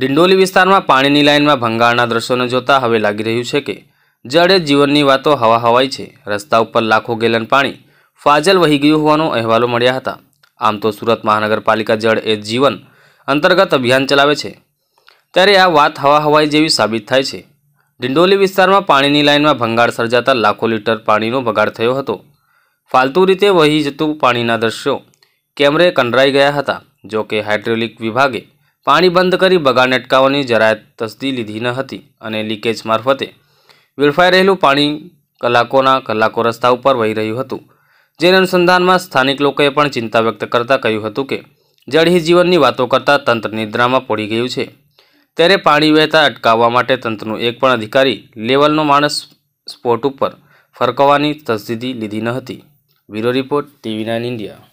ડિંડોલી વિસ્તારમાં પાણીની લાઇનમાં ભંગાણના દ્રશ્યોને જોતા હવે લાગી રહ્યું છે કે જડે જીવનની વાતો હવા હવાઈ છે રસ્તા ઉપર લાખો ગેલન પાણી ફાજલ વહી ગયું હોવાનો અહેવાલો મળ્યા હતા આમ તો સુરત મહાનગરપાલિકા જળ એ જીવન અંતર્ગત અભિયાન ચલાવે છે ત્યારે આ વાત હવા હવાઈ જેવી સાબિત થાય છે ડિંડોલી વિસ્તારમાં પાણીની લાઇનમાં ભંગાળ સર્જાતા લાખો લીટર પાણીનો બગાડ થયો હતો ફાલતુ રીતે વહી જતું પાણીના દ્રશ્યો કેમેરે કંડરાઈ ગયા હતા જો કે હાઇડ્રોલિક વિભાગે પાણી બંધ કરી બગાડને અટકાવવાની જરાય તસ્દી લીધી ન હતી અને લીકેજ મારફતે વેડફાઈ રહેલું પાણી કલાકોના કલાકો રસ્તા ઉપર વહી રહ્યું હતું જેના અનુસંધાનમાં સ્થાનિક લોકોએ પણ ચિંતા વ્યક્ત કરતાં કહ્યું હતું કે જળહી જીવનની વાતો કરતાં તંત્ર નિદ્રામાં પડી ગયું છે ત્યારે પાણી વહેતા અટકાવવા માટે તંત્રનો એક પણ અધિકારી લેવલનો માણસ સ્પોટ ઉપર ફરકવાની તસ્દી લીધી ન હતી bureau report TV nine India